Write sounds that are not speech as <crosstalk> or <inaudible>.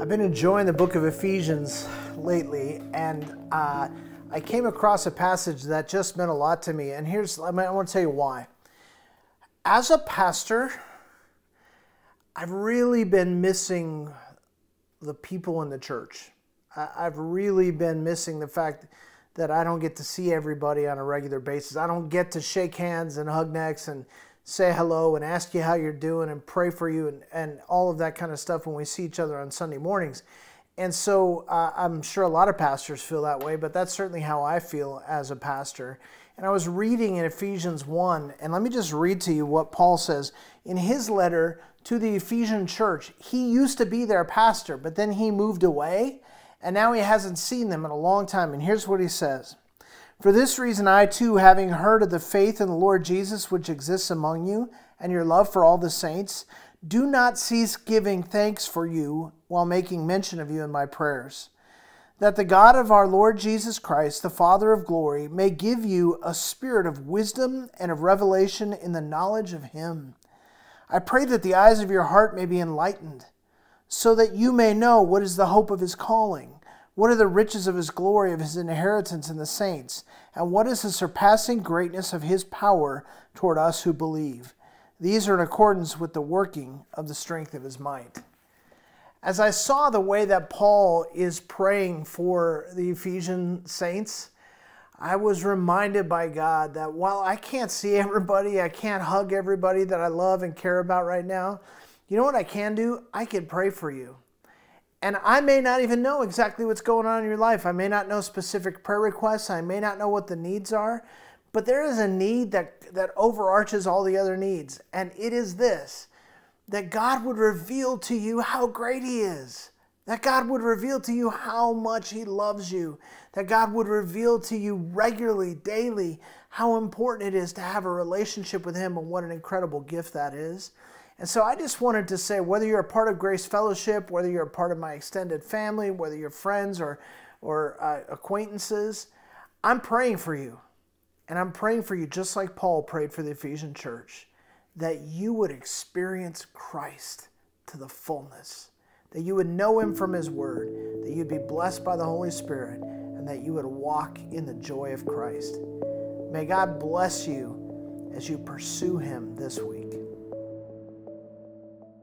I've been enjoying the book of Ephesians lately, and uh, I came across a passage that just meant a lot to me. And here's, I want to tell you why. As a pastor, I've really been missing the people in the church. I've really been missing the fact that I don't get to see everybody on a regular basis. I don't get to shake hands and hug necks and say hello and ask you how you're doing and pray for you and, and all of that kind of stuff when we see each other on Sunday mornings. And so uh, I'm sure a lot of pastors feel that way, but that's certainly how I feel as a pastor. And I was reading in Ephesians 1, and let me just read to you what Paul says. In his letter to the Ephesian church, he used to be their pastor, but then he moved away, and now he hasn't seen them in a long time. And here's what he says for this reason, I too, having heard of the faith in the Lord Jesus which exists among you and your love for all the saints, do not cease giving thanks for you while making mention of you in my prayers, that the God of our Lord Jesus Christ, the Father of glory, may give you a spirit of wisdom and of revelation in the knowledge of him. I pray that the eyes of your heart may be enlightened, so that you may know what is the hope of his calling what are the riches of his glory, of his inheritance in the saints? And what is the surpassing greatness of his power toward us who believe? These are in accordance with the working of the strength of his might. As I saw the way that Paul is praying for the Ephesian saints, I was reminded by God that while I can't see <laughs> everybody, I can't hug everybody that I love and care about right now, you know what I can do? I can pray for you. And I may not even know exactly what's going on in your life. I may not know specific prayer requests. I may not know what the needs are, but there is a need that, that overarches all the other needs. And it is this that God would reveal to you how great He is, that God would reveal to you how much He loves you, that God would reveal to you regularly, daily, how important it is to have a relationship with Him and what an incredible gift that is. And so I just wanted to say whether you're a part of Grace Fellowship, whether you're a part of my extended family, whether you're friends or, or uh, acquaintances, I'm praying for you. And I'm praying for you just like Paul prayed for the Ephesian church that you would experience Christ to the fullness, that you would know him from his word, that you'd be blessed by the Holy Spirit, and that you would walk in the joy of Christ. May God bless you as you pursue him this week.